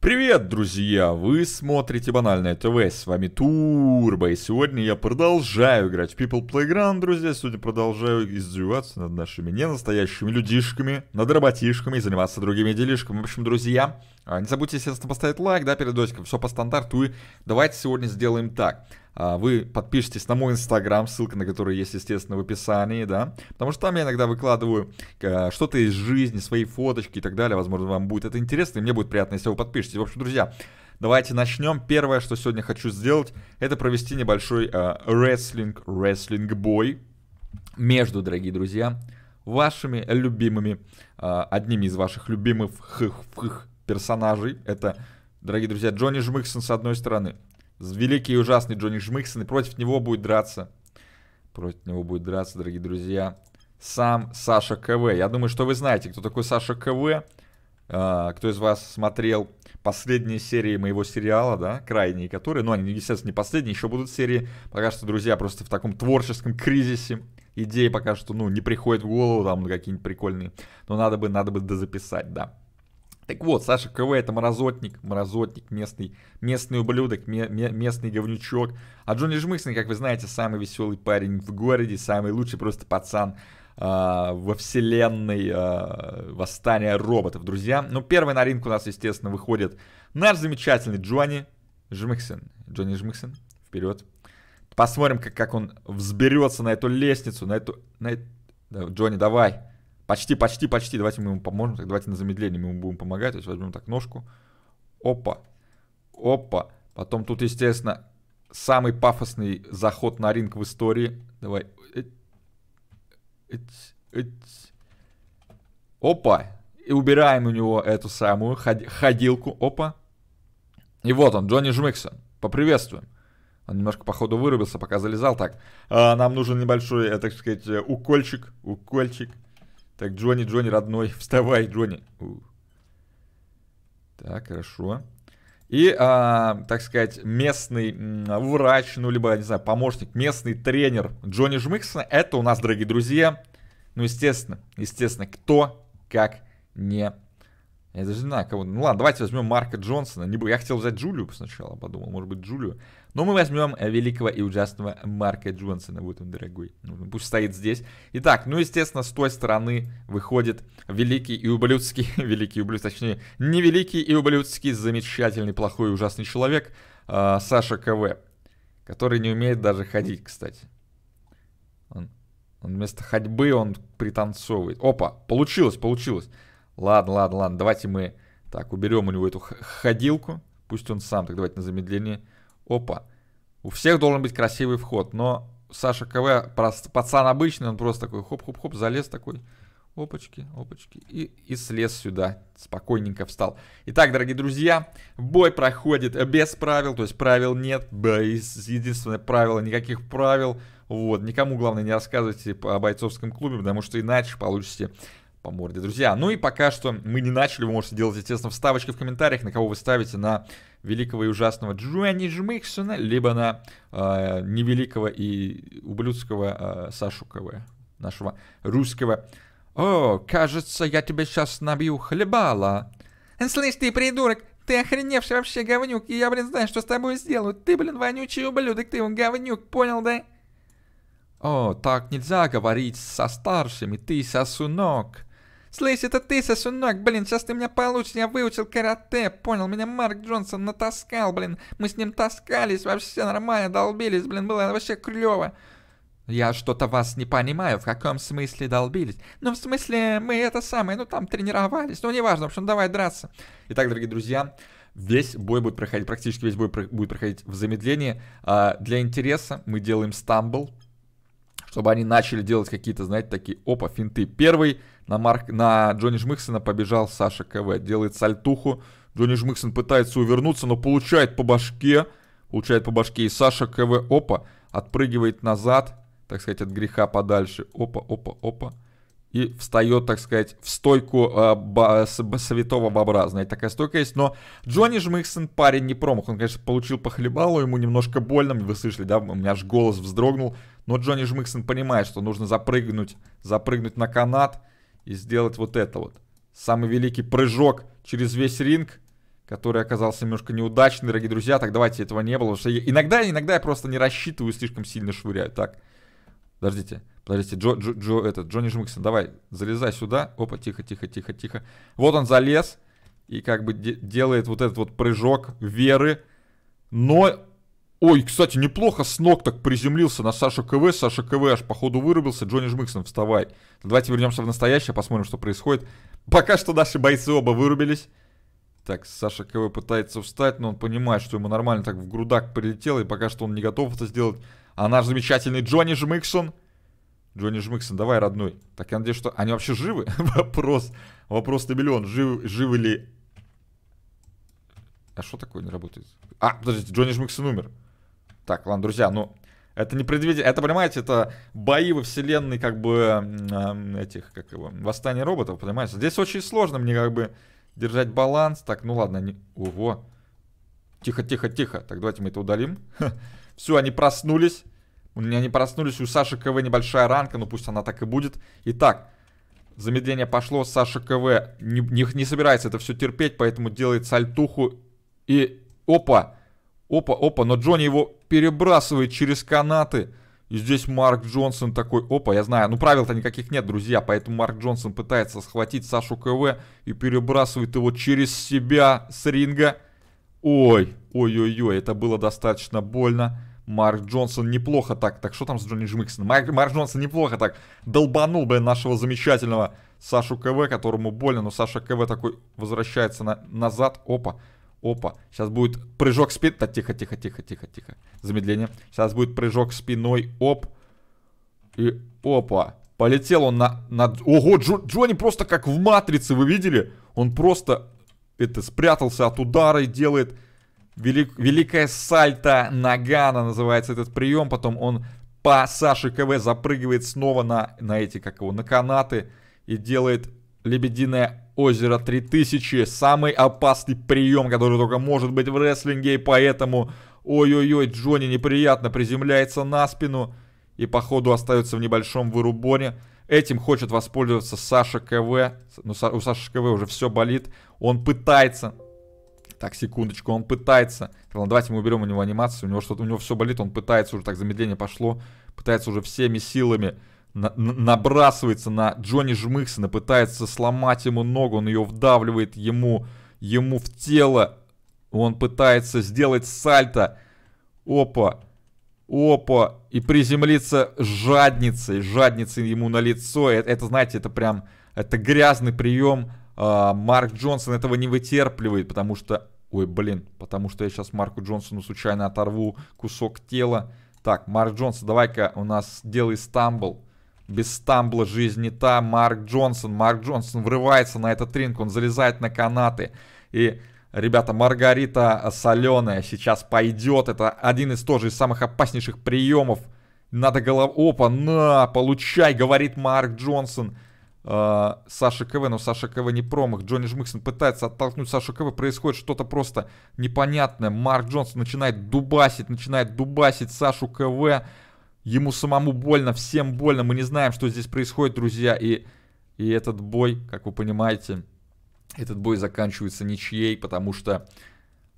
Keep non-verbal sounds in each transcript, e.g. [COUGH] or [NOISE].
Привет, друзья! Вы смотрите Банальное ТВ, с вами Турбо, и сегодня я продолжаю играть в People Playground, друзья. Сегодня продолжаю издеваться над нашими ненастоящими людишками, над роботишками и заниматься другими делишками. В общем, друзья, а, не забудьте, естественно, поставить лайк, да, перед досиком. Все по стандарту. И давайте сегодня сделаем так. А, вы подпишитесь на мой инстаграм, ссылка на который есть, естественно, в описании, да. Потому что там я иногда выкладываю э, что-то из жизни, свои фоточки и так далее. Возможно, вам будет это интересно, и мне будет приятно, если вы подпишетесь. В общем, друзья, Давайте начнем. Первое, что сегодня хочу сделать, это провести небольшой э, рестлинг, рестлинг-бой между, дорогие друзья, вашими любимыми, э, одними из ваших любимых персонажей. Это, дорогие друзья, Джонни Жмыхсон с одной стороны. Великий и ужасный Джонни Жмыхсон. И против него будет драться. Против него будет драться, дорогие друзья. Сам Саша КВ. Я думаю, что вы знаете, кто такой Саша КВ. А, кто из вас смотрел последние серии моего сериала, да, крайние, которые, но ну, они, естественно, не последние, еще будут серии. Пока что, друзья, просто в таком творческом кризисе. Идеи пока что, ну, не приходят в голову, там, какие-нибудь прикольные. Но надо бы, надо бы дозаписать, да. Так вот, Саша КВ это морозотник, морозотник, местный, местный ублюдок, ме, ме, местный говнючок. А Джонни Жмыксон, как вы знаете, самый веселый парень в городе, самый лучший просто пацан э, во вселенной э, восстания роботов, друзья. Ну, первый на ринг у нас, естественно, выходит наш замечательный Джонни Жмыксон. Джонни Жмыксон, вперед. Посмотрим, как, как он взберется на эту лестницу, на эту... На... Джонни, давай. Почти, почти, почти. Давайте мы ему поможем. Так, давайте на замедление мы ему будем помогать. То есть возьмем так ножку. Опа. Опа. Потом тут, естественно, самый пафосный заход на ринг в истории. Давай. Опа. И убираем у него эту самую ходилку. Опа. И вот он, Джонни Жмыксон. Поприветствуем. Он немножко, походу, вырубился, пока залезал. Так, а, нам нужен небольшой, э, так сказать, э, укольчик. Укольчик. Так, Джонни, Джонни, родной, [LAUGHS] вставай, Джонни. У. Так, хорошо. И, а, так сказать, местный врач, ну, либо, не знаю, помощник, местный тренер Джонни Жмыксона, это у нас, дорогие друзья, ну, естественно, естественно, кто, как не я даже не знаю, кого. Ну ладно, давайте возьмем Марка Джонсона. Не... Я хотел взять Джулию сначала, подумал, может быть, Джулию. Но мы возьмем э, великого и ужасного Марка Джонсона. Вот он, дорогой. Ну, ну, пусть стоит здесь. Итак, ну, естественно, с той стороны выходит великий и ублюдский, [LAUGHS] великий и ублюдский, точнее, не великий и ублюдский, замечательный, плохой и ужасный человек, э, Саша КВ, который не умеет даже ходить, кстати. Он, он вместо ходьбы, он пританцовывает. Опа, получилось, получилось. Ладно, ладно, ладно, давайте мы... Так, уберем у него эту ходилку. Пусть он сам, так давайте на замедление. Опа. У всех должен быть красивый вход, но Саша КВ, прост, пацан обычный, он просто такой хоп-хоп-хоп, залез такой. Опачки, опачки. И, и слез сюда. Спокойненько встал. Итак, дорогие друзья, бой проходит без правил. То есть правил нет. Единственное правило, никаких правил. Вот, никому, главное, не рассказывайте о бойцовском клубе, потому что иначе получите по морде, друзья. Ну и пока что мы не начали, вы можете делать, естественно, вставочки в комментариях, на кого вы ставите, на великого и ужасного Джуани Жмиксона, либо на э, невеликого и ублюдского э, Сашу КВ, нашего русского. О, кажется, я тебя сейчас набью хлебала. Слышь, ты придурок, ты охреневший вообще говнюк, и я, блин, знаю, что с тобой сделаю. Ты, блин, вонючий ублюдок, ты он говнюк, понял, да? О, так нельзя говорить со старшими, ты сосунок. Слышь, это ты, сосунок, блин, сейчас ты меня получишь, я выучил карате, понял, меня Марк Джонсон натаскал, блин, мы с ним таскались, вообще нормально, долбились, блин, было вообще клево. Я что-то вас не понимаю, в каком смысле долбились. Ну, в смысле, мы это самое, ну, там тренировались, ну, неважно, в общем, давай драться. Итак, дорогие друзья, весь бой будет проходить, практически весь бой будет проходить в замедлении. А, для интереса мы делаем стамбл, чтобы они начали делать какие-то, знаете, такие, опа, финты. Первый на, Марк, на Джонни Жмыксона побежал Саша КВ, делает сальтуху. Джонни Жмыксон пытается увернуться, но получает по башке, получает по башке. И Саша КВ, опа, отпрыгивает назад, так сказать, от греха подальше. Опа, опа, опа и встает, так сказать, в стойку э, ба, с, святого бобра. Знаете, такая стойка есть. Но Джонни Жмыхсон парень не промах. Он, конечно, получил похлебалу. ему немножко больно. Вы слышали, да? У меня аж голос вздрогнул. Но Джонни Жмыхсон понимает, что нужно запрыгнуть, запрыгнуть на канат и сделать вот это вот. Самый великий прыжок через весь ринг, который оказался немножко неудачный, дорогие друзья. Так, давайте этого не было. Потому что я... Иногда, иногда я просто не рассчитываю, слишком сильно швыряю. Так, подождите. Подождите, Джо, Джо, Джо, этот, Джонни Жмыксон, давай, залезай сюда. Опа, тихо, тихо, тихо, тихо. Вот он залез и как бы де делает вот этот вот прыжок веры. Но... Ой, кстати, неплохо с ног так приземлился на Сашу КВ. Саша КВ аж походу вырубился. Джонни Жмыксон, вставай. Давайте вернемся в настоящее, посмотрим, что происходит. Пока что наши бойцы оба вырубились. Так, Саша КВ пытается встать, но он понимает, что ему нормально так в грудак прилетело, и пока что он не готов это сделать. А наш замечательный Джонни Жмыксон Джонни Жмыксон, давай, родной. Так я надеюсь, что они вообще живы? [LAUGHS] вопрос, вопрос на миллион. Жив, живы ли... А что такое не работает? А, подождите, Джонни Жмыксон умер. Так, ладно, друзья, ну... Это не предвидение, это, понимаете, это бои во вселенной, как бы, этих, как его, восстание роботов, понимаете? Здесь очень сложно мне, как бы, держать баланс. Так, ну ладно, не... Ого. Тихо, тихо, тихо. Так, давайте мы это удалим. [LAUGHS] Все, они проснулись. У меня не проснулись, у Саши КВ небольшая ранка, но ну пусть она так и будет. Итак, замедление пошло, Саша КВ не, не, не собирается это все терпеть, поэтому делает сальтуху и... Опа! Опа, опа, но Джонни его перебрасывает через канаты. И здесь Марк Джонсон такой, опа, я знаю, ну правил-то никаких нет, друзья, поэтому Марк Джонсон пытается схватить Сашу КВ и перебрасывает его через себя с ринга. Ой, ой-ой-ой, это было достаточно больно. Марк Джонсон неплохо так. Так что там с Джонни Джмиксоном? Марк, Марк Джонсон неплохо так. Долбанул, блин, нашего замечательного Сашу КВ, которому больно. Но Саша КВ такой возвращается на, назад. Опа. Опа. Сейчас будет прыжок спин. Да, тихо, тихо, тихо, тихо, тихо. Замедление. Сейчас будет прыжок спиной. Оп. И опа. Полетел он на... на... Ого, Джо, Джонни просто как в матрице, вы видели? Он просто это спрятался от удара и делает Велик, великое сальто Нагана называется этот прием. Потом он по Саше КВ запрыгивает снова на, на эти, как его, на канаты. И делает Лебединое озеро 3000. Самый опасный прием, который только может быть в рестлинге. И поэтому, ой-ой-ой, Джонни неприятно приземляется на спину. И походу остается в небольшом вырубоне. Этим хочет воспользоваться Саша КВ. Но ну, у Саши КВ уже все болит. Он пытается так, секундочку, он пытается. Ладно, «Ну, давайте мы уберем у него анимацию. У него что-то, у него все болит, он пытается уже, так, замедление пошло. Пытается уже всеми силами на, на, набрасывается на Джонни Жмыхсона, пытается сломать ему ногу, он ее вдавливает ему, ему в тело. Он пытается сделать сальто. Опа. Опа. И приземлиться жадницей. Жадницей ему на лицо. Это, это знаете, это прям... Это грязный прием а, Марк Джонсон этого не вытерпливает, потому что... Ой, блин, потому что я сейчас Марку Джонсону случайно оторву кусок тела. Так, Марк Джонсон, давай-ка у нас делай стамбл. Без стамбла жизнь не та. Марк Джонсон, Марк Джонсон врывается на этот ринг, он залезает на канаты. И Ребята, Маргарита Соленая сейчас пойдет. Это один из тоже из самых опаснейших приемов. Надо голов... Опа, на, получай, говорит Марк Джонсон. А, Саша КВ, но Саша КВ не промах. Джонни Жмыксон пытается оттолкнуть Сашу КВ, происходит что-то просто непонятное. Марк Джонс начинает дубасить, начинает дубасить Сашу КВ. Ему самому больно, всем больно. Мы не знаем, что здесь происходит, друзья. И, и этот бой, как вы понимаете, этот бой заканчивается ничьей, потому что...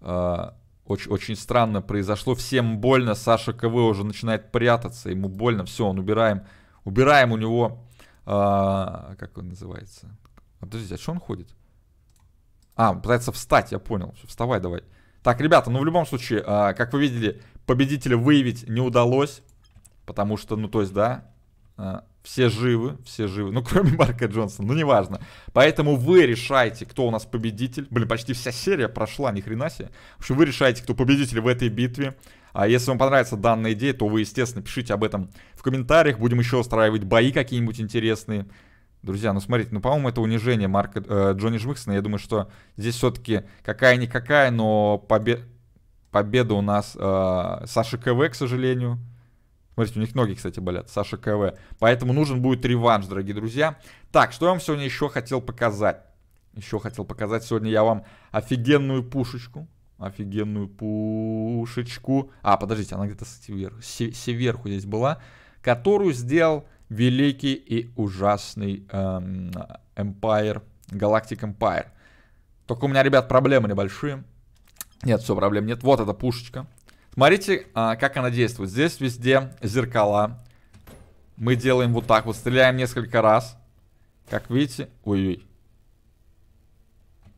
Э, а, очень, очень странно произошло. Всем больно. Саша КВ уже начинает прятаться. Ему больно. Все, он убираем. Убираем у него а, как он называется? подождите, а что он ходит? А, он пытается встать, я понял. Все, вставай давай. Так, ребята, ну в любом случае, а, как вы видели, победителя выявить не удалось. Потому что, ну то есть, да, а, все живы, все живы. Ну, [LAUGHS] кроме Марка Джонсона, ну неважно. Поэтому вы решаете, кто у нас победитель. Блин, почти вся серия прошла, ни хрена себе. В общем, вы решаете, кто победитель в этой битве. А если вам понравится данная идея, то вы, естественно, пишите об этом в комментариях. Будем еще устраивать бои какие-нибудь интересные. Друзья, ну смотрите, ну, по-моему, это унижение Марка э, Джонни Жмыксона. Я думаю, что здесь все-таки какая-никакая, но побе... победа у нас э, Саша КВ, к сожалению. Смотрите, у них ноги, кстати, болят. Саша КВ. Поэтому нужен будет реванш, дорогие друзья. Так, что я вам сегодня еще хотел показать? Еще хотел показать. Сегодня я вам офигенную пушечку. Офигенную пушечку. А, подождите, она где-то сверху, сверху здесь была. Которую сделал великий и ужасный эм, Empire, Galactic Empire. Только у меня, ребят, проблемы небольшие. Нет, все, проблем нет. Вот эта пушечка. Смотрите, а, как она действует. Здесь везде зеркала. Мы делаем вот так вот. Стреляем несколько раз. Как видите. Ой-ой.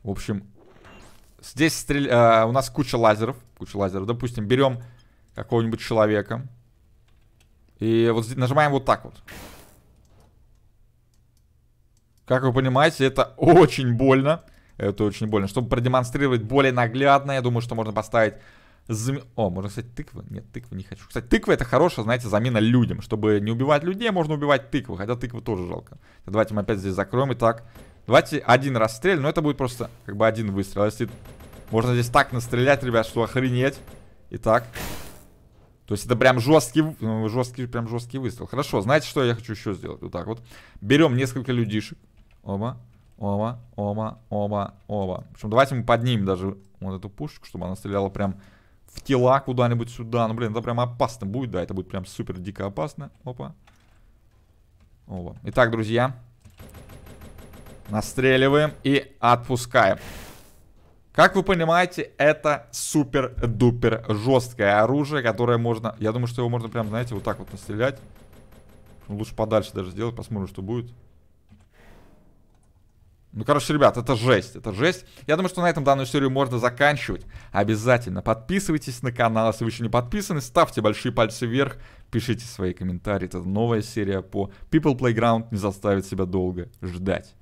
В общем, Здесь стрель... э, у нас куча лазеров. Куча лазеров. Допустим, берем какого-нибудь человека. И вот здесь нажимаем вот так вот. Как вы понимаете, это очень больно. Это очень больно. Чтобы продемонстрировать более наглядно, я думаю, что можно поставить... Зам... О, можно, сказать тыквы? Нет, тыквы не хочу. Кстати, тыква это хорошая, знаете, замена людям. Чтобы не убивать людей, можно убивать тыквы. Хотя тыквы тоже жалко. Давайте мы опять здесь закроем. Итак, так Давайте один раз стрель, но это будет просто как бы один выстрел. А если можно здесь так настрелять, ребят, что охренеть. Итак. То есть это прям жесткий, ну, жесткий, прям жесткий выстрел. Хорошо, знаете, что я хочу еще сделать? Вот так вот. Берем несколько людишек. Оба, оба, оба, оба, оба. Причем давайте мы поднимем даже вот эту пушку, чтобы она стреляла прям в тела куда-нибудь сюда. Ну, блин, это прям опасно будет, да, это будет прям супер дико опасно. Опа. Опа. Итак, друзья, Настреливаем и отпускаем. Как вы понимаете, это супер-дупер жесткое оружие, которое можно... Я думаю, что его можно прям, знаете, вот так вот настрелять. лучше подальше даже сделать, посмотрим, что будет. Ну, короче, ребят, это жесть, это жесть. Я думаю, что на этом данную серию можно заканчивать. Обязательно подписывайтесь на канал, если вы еще не подписаны. Ставьте большие пальцы вверх, пишите свои комментарии. Это новая серия по People Playground не заставит себя долго ждать.